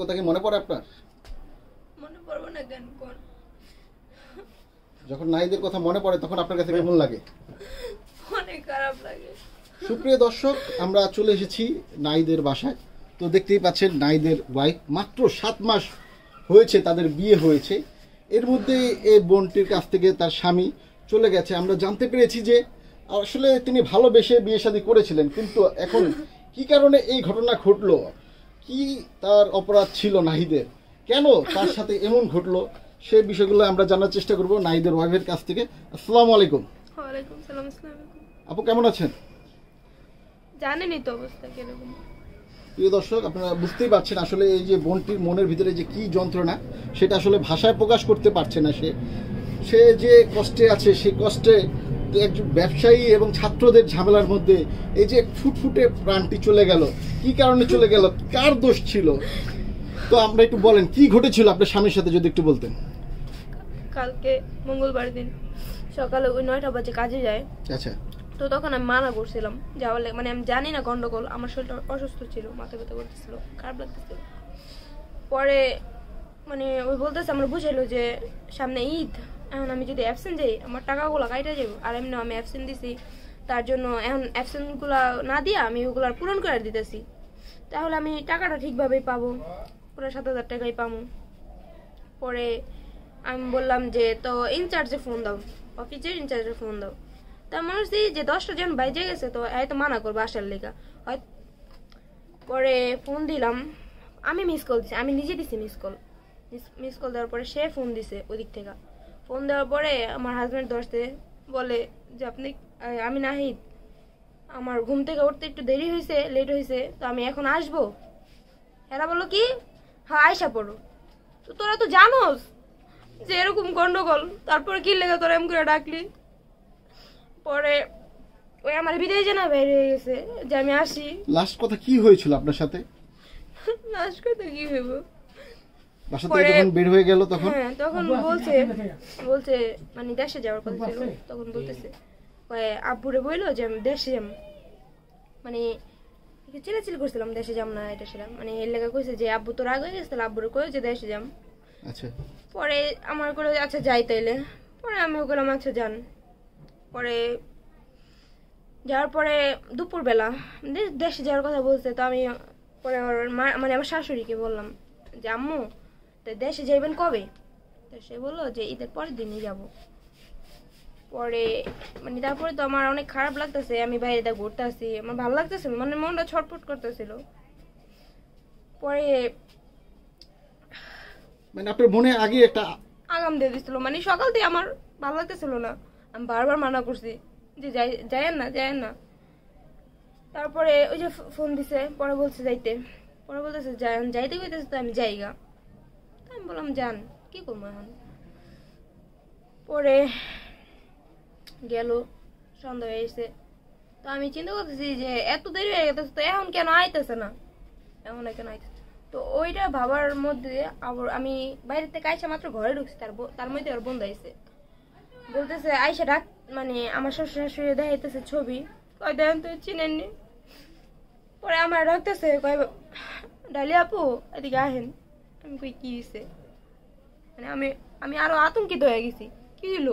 কথা কি মনে পড়ে আপনার মনে পড়বে না কেন কোন যখন নাহিদের কথা মনে পড়ে তখন আপনার কাছে কেমন লাগে অনেক খারাপ লাগে সুপ্রিয় দর্শক আমরা চলে এসেছি নারীদের বাসায় তো দেখতেই পাচ্ছেন নাহিদের ওয়াইফ মাত্র সাত মাস হয়েছে তাদের বিয়ে হয়েছে এর মধ্যে এই বোনটির কাছ থেকে তার স্বামী চলে গেছে আমরা জানতে পেরেছি যে আসলে তিনি ভালোবেসে বিয়ে শাদী করেছিলেন কিন্তু এখন কি কারণে এই ঘটনা ঘটলো কি তার অপরাধ ছিল নাহিদের কেন তার সাথে এমন ঘটলো সে বিষয়গুলো আমরা জানার চেষ্টা করব নাহিদের ওয়াইফের কাছ থেকে আসসালাম আলাইকুম আপু কেমন আছেন জানেনই তো অবস্থা প্রিয় দর্শক আপনারা বুঝতেই পারছেন আসলে এই যে বোনটির মনের ভিতরে যে কি যন্ত্রণা সেটা আসলে ভাষায় প্রকাশ করতে পারছে না সে সে যে কষ্টে আছে সেই কষ্টে একজন ব্যবসায়ী এবং ছাত্রদের ঝামেলার মধ্যে এই যে ফুটফুটে প্রাণটি চলে গেল কি কারণে চলে গেল কার দোষ ছিল তো আমরা একটু বলেন কি ঘটেছিল আপনার স্বামীর সাথে যদি একটু বলতেন কালকে মঙ্গলবার দিন সকালে ওই নয়টা বাজে কাজে যায় আচ্ছা তো তখন আমি মানা করছিলাম যাওয়ার মানে আমি জানি না গন্ডগোল আমার শরীরটা অসুস্থ ছিল মাথা ব্যথা করতেছিল খারাপ লাগতেছিল পরে মানে ওই বলতেছে আমরা বুঝাইলো যে সামনে ঈদ এখন আমি যদি অ্যাবসেন্ট যাই আমার টাকাগুলো কাইটা যাবো আর এমনি আমি অ্যাবসেন্ট দিছি তার জন্য এখন অ্যাবসেন্টগুলো না দিয়ে আমি ওগুলো পূরণ করে দিতেছি তাহলে আমি টাকাটা ঠিকভাবেই পাবো পুরো সাত হাজার টাকাই পাবো পরে আমি বললাম যে তো ইনচার্জে ফোন দাও অফিসের ইনচার্জে ফোন দাও তা মানুষ হচ্ছে যে দশটা জন বাইরে গেছে তো তো মানা করবো আসার লেখা হয় পরে ফোন দিলাম আমি মিস কল দিছি আমি নিজে দিছি মিস কল মিস কল দেওয়ার পরে সে ফোন দিছে ওদিক থেকে ফোন দেওয়ার পরে আমার হাজব্যান্ড ধরতে বলে যে আপনি আমি নাহিদ আমার ঘুম থেকে উঠতে একটু দেরি হয়েছে লেট হয়েছে তো আমি এখন আসবো এরা বলো কি হ্যাঁ আয়সা পড়ো তো তোরা তো জানোস যে এরকম গন্ডগোল তারপরে কি লেগে তোরা এম করে ডাকলি পরে ওই আমার বিদায় জানা বের হয়ে গেছে যে আমি আসি লাস্ট কথা কি হয়েছিল আপনার সাথে লাস্ট কথা কি হইব বাসা থেকে যখন বের হয়ে গেল তখন হ্যাঁ, তখন বলছে বলছে মানে দেশে যাওয়ার কথা ছিল তখন বলতেছে আব্বুরে যে আমি দেশে যাব মানে চিলাচিল করছিলাম দেশে যাম না এটা সেটা মানে এর কইছে যে আব্বু তোর আগে গেছে তাহলে আব্বুরে কয়ে যে দেশে যাম আচ্ছা পরে আমার করে আচ্ছা যাই তাইলে পরে আমি বললাম আচ্ছা যান পরে যাওয়ার পরে দুপুরবেলা দেশে যাওয়ার কথা বলছে তো আমি পরে আমার মা মানে আমার শাশুড়িকে বললাম যে আম্মু দেশে যাইবেন কবে তো সে বললো যে ঈদের পরের দিনই যাব পরে মানে তারপরে তো আমার অনেক খারাপ লাগতেছে আমি বাইরে দা ঘুরতে আসি আমার ভালো লাগতেছে মানে মনটা ছটফট করতেছিল পরে মানে আপনার মনে আগে একটা আগাম দিয়ে দিছিল মানে সকাল থেকে আমার ভালো লাগতেছিল না আমি বারবার মানা করছি যে যাই যায়েন না যাই না তারপরে ওই যে ফোন দিছে পরে বলছে যাইতে পরে বলতেছে যান যাইতে কইতেছে তো আমি যাইগা বললাম যান কি করবো এখন পরে গেল সন্ধ্যা হয়ে এসে তো আমি চিন্তা করতেছি যে এত দেরি হয়ে গেছে তো এখন কেন আইতেছে না এখন কেন আইতেছে তো ওইটা ভাবার মধ্যে আবার আমি বাইরে থেকে আইসা মাত্র ঘরে ঢুকছি তার তার মধ্যে আর বন্ধু আইসে বলতেছে আইসা ডাক মানে আমার শ্বশুর শাশুড়ি দেখাইতেছে ছবি কয় দেখেন তো চিনেননি পরে আমার ডাকতেছে কয় ডালি আপু এদিকে আহেন আমি কই কী হয়েছে মানে আমি আমি আরও আতঙ্কিত হয়ে গেছি কী দিল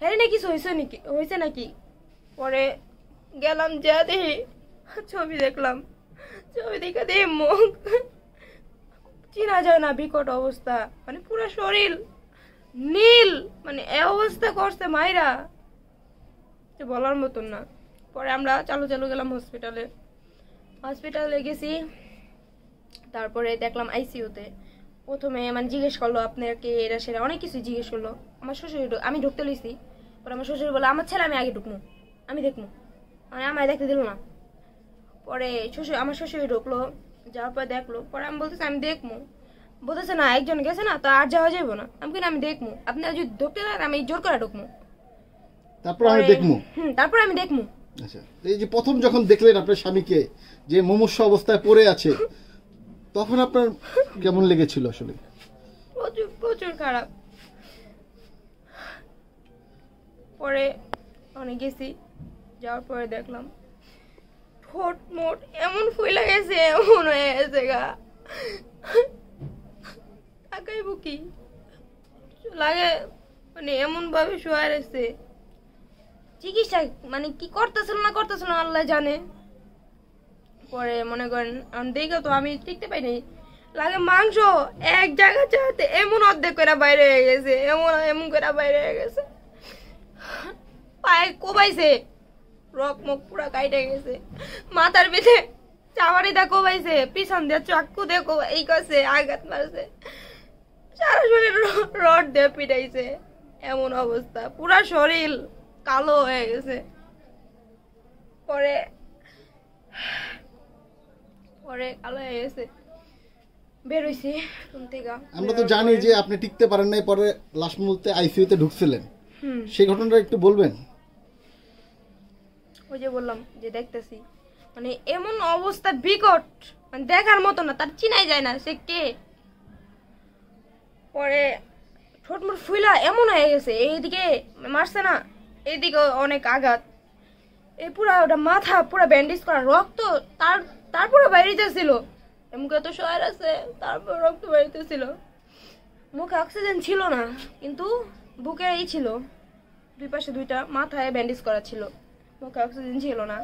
হ্যাঁ না কিছু হয়েছে নাকি হয়েছে নাকি পরে গেলাম যা দেহি ছবি দেখলাম ছবি দেখে দেখি মুখ চেনা যায় না বিকট অবস্থা মানে পুরো শরীর নীল মানে এ অবস্থা করছে মাইরা বলার মতন না পরে আমরা চালু চালু গেলাম হসপিটালে হসপিটালে গেছি তারপরে দেখলাম আইসিউতে প্রথমে মানে জিজ্ঞেস করলো আপনাকে এরা সেরা অনেক কিছু জিজ্ঞেস করলো আমার শ্বশুর আমি ঢুকতে লইছি পরে আমার শ্বশুর বলো আমার ছেলে আমি আগে ঢুকবো আমি দেখবো মানে আমায় দেখতে দিল না পরে শ্বশুর আমার শ্বশুর ঢুকলো যাওয়ার পর দেখলো পরে আমি বলতেছি আমি দেখবো বলতেছে না একজন গেছে না তো আর যাওয়া যাবে না আমি কিনা আমি দেখবো আপনারা যদি ঢুকতে দেন আমি জোর করে ঢুকবো তারপর আমি দেখবো হুম তারপর আমি দেখবো আচ্ছা এই যে প্রথম যখন দেখলেন আপনার স্বামীকে যে মুমূর্ষ অবস্থায় পড়ে আছে তখন আপনার কেমন লেগেছিল আসলে প্রচুর প্রচুর খারাপ পরে অনেক গেছি যাওয়ার পরে দেখলাম ঠোঁট মোট এমন ফুলে গেছে এমন হয়ে গেছে গা তাকাই বুকি লাগে মানে এমন ভাবে শোয়া রয়েছে চিকিৎসা মানে কি করতেছিল না করতেছিল আল্লাহ জানে পরে মনে করেন দেখো তো আমি টিকতে পাইনি লাগে মাংস এক জায়গা চাতে এমন অর্ধেক করে বাইরে হয়ে গেছে এমন এমন করে বাইরে হয়ে গেছে পায়ে কোবাইছে রক মুখ পুরা কাইটে গেছে মাথার পিঠে চাওয়ারি দা কোবাইছে পিছন দিয়ে চাকু দিয়ে এই করছে আঘাত মারছে সারা শরীর রড দিয়ে পিটাইছে এমন অবস্থা পুরা শরীর কালো হয়ে গেছে পরে পরে আলো হয়ে গেছে বেরোইছি রুম থেকে আমরা তো জানি যে আপনি টিকতে পারেন নাই পরে লাস্ট মুহূর্তে তে ঢুকছিলেন সেই ঘটনাটা একটু বলবেন ওই যে বললাম যে দেখতেছি মানে এমন অবস্থা বিকট মানে দেখার মতো না তার চিনাই যায় না সে কে পরে ঠোঁট ফুইলা এমন হয়ে গেছে এইদিকে মারছে না এইদিকে অনেক আঘাত এই পুরা ওটা মাথা পুরা ব্যান্ডেজ করা রক্ত তার তারপরে বাইরেতে ছিল মুখে তো শহর আছে তারপর রক্ত বাড়িতে ছিল মুখে অক্সিজেন ছিল না কিন্তু বুকে এই ছিল দুই পাশে দুইটা মাথায় ব্যান্ডেজ করা ছিল মুখে অক্সিজেন ছিল না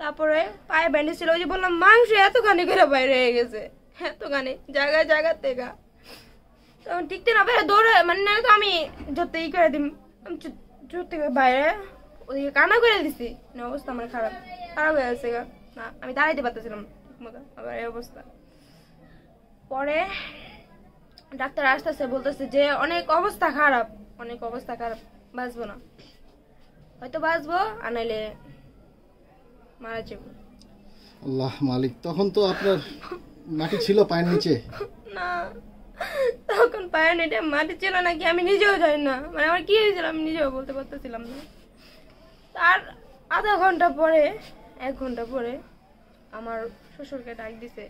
তারপরে পায়ে ব্যান্ডেজ ছিল ওই যে বললাম মাংস এতখানি করে বাইরে হয়ে গেছে এতখানি জায়গায় জায়গা থেকে তখন টিকতে না বাইরে দৌড়ে মানে না তো আমি যত ই করে দিম ধরতে বাইরে ওদিকে কানা করে দিছি মানে অবস্থা আমার খারাপ খারাপ হয়ে গেছে গা না আমি দাঁড়াইতে পারতেছিলাম আবার এই অবস্থা পরে ডাক্তার আসতেছে বলতেছে যে অনেক অবস্থা খারাপ অনেক অবস্থা খারাপ বাঁচবো না হয়তো বাঁচবো আর নাইলে মারা যাবো আল্লাহ মালিক তখন তো আপনার মাটি ছিল পায়ের নিচে না তখন পায়ের নিচে মাটি ছিল নাকি আমি নিজেও যাই না মানে আমার কি হয়েছিল আমি নিজেও বলতে পারতেছিলাম না তার আধা ঘন্টা পরে এক ঘন্টা পরে আমার শ্বশুরকে ডাক দিছে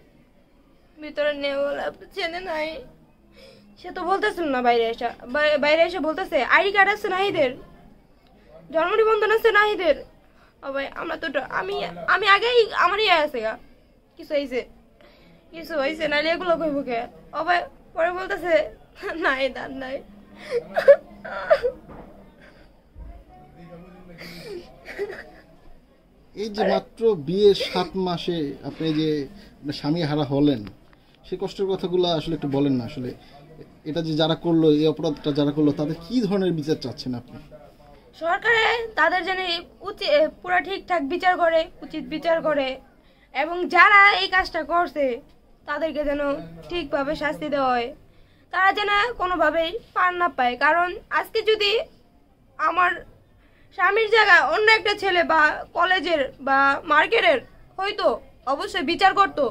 ভিতরে নেওয়ালা চেনে নাই সে তো বলতেছিল না বাইরে এসে বাইরে এসে বলতেছে আইডি কার্ড আছে নাহিদের জন্ম নিবন্ধন আছে নাহিদের ভাই আমরা তো আমি আমি আগেই আমারই ইয়ে আছে গা কিছু হয়েছে কিছু হয়েছে নাহলে এগুলো কইব কে অবাই পরে বলতেছে নাই দান নাই Ha ha ha. এই যে মাত্র বিয়ের সাত মাসে আপনি যে স্বামী হারা হলেন সে কষ্টের কথাগুলো আসলে একটু বলেন না আসলে এটা যে যারা করলো এই অপরাধটা যারা করলো তাদের কি ধরনের বিচার চাচ্ছেন আপনি সরকারে তাদের যেন উচিত পুরো ঠিকঠাক বিচার করে উচিত বিচার করে এবং যারা এই কাজটা করছে তাদেরকে যেন ঠিকভাবে শাস্তি দেওয়া হয় তারা যেন কোনোভাবেই পার না পায় কারণ আজকে যদি আমার স্বামীর জায়গায় অন্য একটা ছেলে বা কলেজের বা মার্কেটের হইতো অবশ্যই বিচার করতো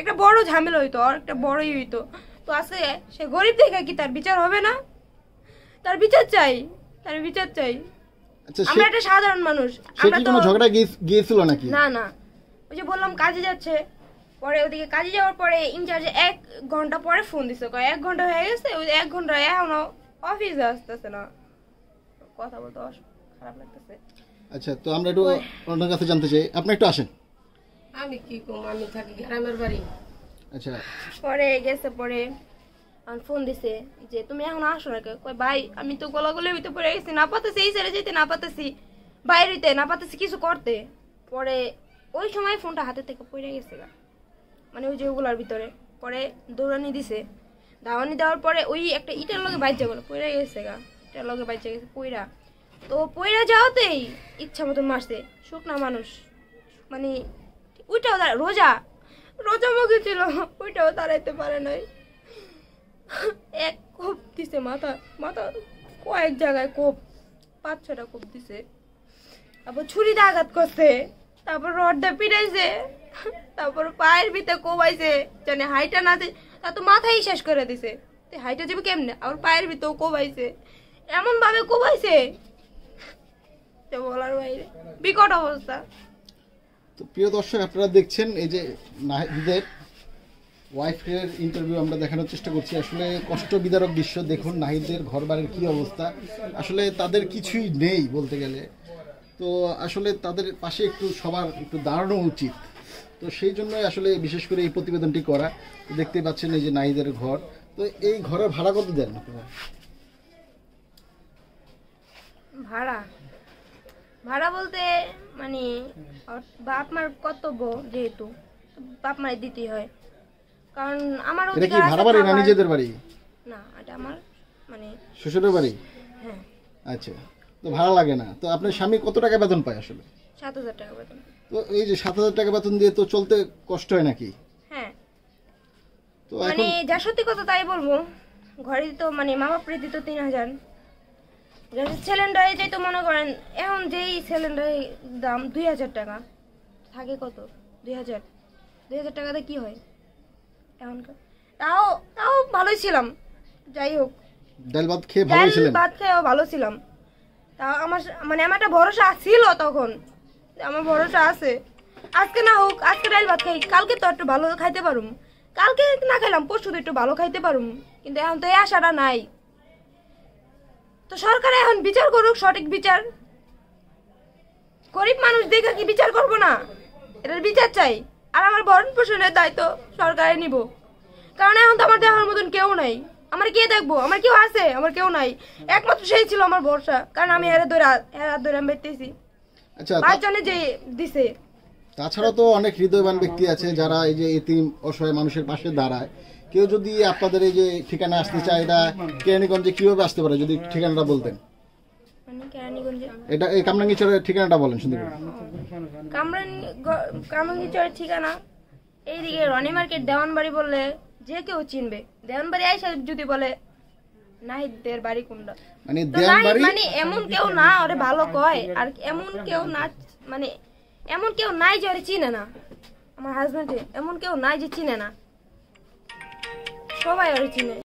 একটা বড় ঝামেলা হইতো আর একটা বড়ই হইতো তো আসলে সে গরিব দেখে কি তার বিচার হবে না তার বিচার চাই তার বিচার চাই আচ্ছা, আমরা একটা সাধারণ মানুষ আমরা তো ঝগড়া গিয়েছিল নাকি না না ওই যে বললাম কাজে যাচ্ছে পরে ওদিকে কাজে যাওয়ার পরে ইনচার্জে এক ঘন্টা পরে ফোন দিছে কয় এক ঘন্টা হয়ে গেছে ওই এক ঘন্টা এখনো অফিসে আসতেছে না কথা বলতে অসুবিধা খারাপ লাগতেছে আচ্ছা তো আমরা একটু ওনার কাছে জানতে চাই আপনি একটু আসেন আমি কি কম আমি থাকি গ্রামের বাড়ি আচ্ছা পরে গেছে পরে আমি ফোন দিছে যে তুমি এখন আসো না কই ভাই আমি তো গলাগলের ভিতরে পড়ে গেছি না পাতেছি এই ছেড়ে যেতে না পাতেছি বাইরেতে না পাতেছি কিছু করতে পরে ওই সময় ফোনটা হাতে থেকে পড়ে গেছে মানে ওই যে ওগুলার ভিতরে পরে দৌড়ানি দিছে দাওয়ানি দেওয়ার পরে ওই একটা ইটার লগে বাইজা গেল পড়ে গেছে গা ইটার লগে বাইজা গেছে পইরা তো পইরা যাওয়াতেই ইচ্ছা মতন মারছে শুকনা মানুষ মানে ওইটাও রোজা রোজা মুখে ছিল ওইটাও দাঁড়াইতে পারে নাই এক কোপ দিছে মাথা মাথা কয়েক জায়গায় কোপ পাঁচ ছটা কোপ দিছে তারপর ছুরিতে আঘাত করছে তারপর রডটা পিটাইছে তারপর পায়ের ভিতরে কোবাইছে জানে হাইটা না দিয়ে তা তো মাথাই শেষ করে দিছে হাইটা যাবে কেমনে আবার পায়ের ভিতরে কোবাইছে এমন ভাবে কোবাইছে যে বলার বাইরে বিকট অবস্থা তো প্রিয় দর্শক আপনারা দেখছেন এই যে নাহিদের ওয়াইফের ইন্টারভিউ আমরা দেখানোর চেষ্টা করছি আসলে কষ্ট বিদারক দৃশ্য দেখুন নাহিদের ঘর বাড়ির কী অবস্থা আসলে তাদের কিছুই নেই বলতে গেলে তো আসলে তাদের পাশে একটু সবার একটু দাঁড়ানো উচিত তো সেই জন্যই আসলে বিশেষ করে এই প্রতিবেদনটি করা দেখতে পাচ্ছেন এই যে নাহিদের ঘর তো এই ঘরের ভাড়া কত দেন ভাড়া ভাড়া বলতে মানে বাপ মার কর্তব্য যেহেতু বাপ মায়ের দিতেই হয় কারণ আমার এটা কি ভাড়া বাড়ি না নিজেদের বাড়ি না এটা আমার মানে শ্বশুরের বাড়ি হ্যাঁ আচ্ছা তো ভাড়া লাগে না তো আপনার স্বামী কত টাকা বেতন পায় আসলে সাত হাজার টাকা বেতন তো এই যে সাত হাজার টাকা বেতন দিয়ে তো চলতে কষ্ট হয় নাকি হ্যাঁ তো মানে যা সত্যি কথা তাই বলবো ঘরে তো মানে মা বাপরে দিত তিন হাজার সিলিন্ডারে যাই তো মনে করেন এখন যেই সিলিন্ডারের দাম দুই হাজার টাকা থাকে কত দুই হাজার দুই হাজার টাকাতে কী হয় এখনকার তাও তাও ভালোই ছিলাম যাই হোক ডাল ভাত খেয়ে ভালো ছিলাম ভাত খেয়েও ভালো ছিলাম তাও আমার মানে আমার একটা ভরসা ছিল তখন আমার ভরসা আছে আজকে না হোক আজকে ডাল ভাত খাই কালকে তো একটু ভালো খাইতে পারুম কালকে না খেলাম পরশু তো একটু ভালো খাইতে পারুম কিন্তু এখন তো এই আশাটা নাই তো সরকার এখন বিচার করুক সঠিক বিচার গরিব মানুষ দেখে কি বিচার করব না এটার বিচার চাই আর আমার ভরণ পোষণের দায়িত্ব সরকারে নিব কারণ এখন তো আমার দেখার মতন কেউ নাই আমার কে দেখবো আমার কেউ আছে আমার কেউ নাই একমাত্র সেই ছিল আমার ভরসা কারণ আমি হেরা ধরে হেরা ধরে বেঁচতেছি আচ্ছা পাঁচজনে যে দিছে তাছাড়া তো অনেক হৃদয়বান ব্যক্তি আছে যারা এই যে এতিম অসহায় মানুষের পাশে দাঁড়ায় কেউ যদি আপনাদের এই যে ঠিকানা আসতে চায় এটা কেরানীগঞ্জে কিভাবে আসতে পারে যদি ঠিকানাটা বলতেন এটা এই ঠিকানাটা বলেন ঠিকানা এইদিকে রনি মার্কেট দেওয়ানবাড়ি বললে যে কেউ চিনবে দেওয়ানবাড়ি আইসা যদি বলে নাহিদদের বাড়ি কোনটা মানে দেওয়ানবাড়ি মানে এমন কেউ না ওরে ভালো কয় আর এমন কেউ না মানে এমন কেউ নাই যে ওরে চিনে না আমার হাজবেন্ডে এমন কেউ নাই যে চিনে না Chovay originated.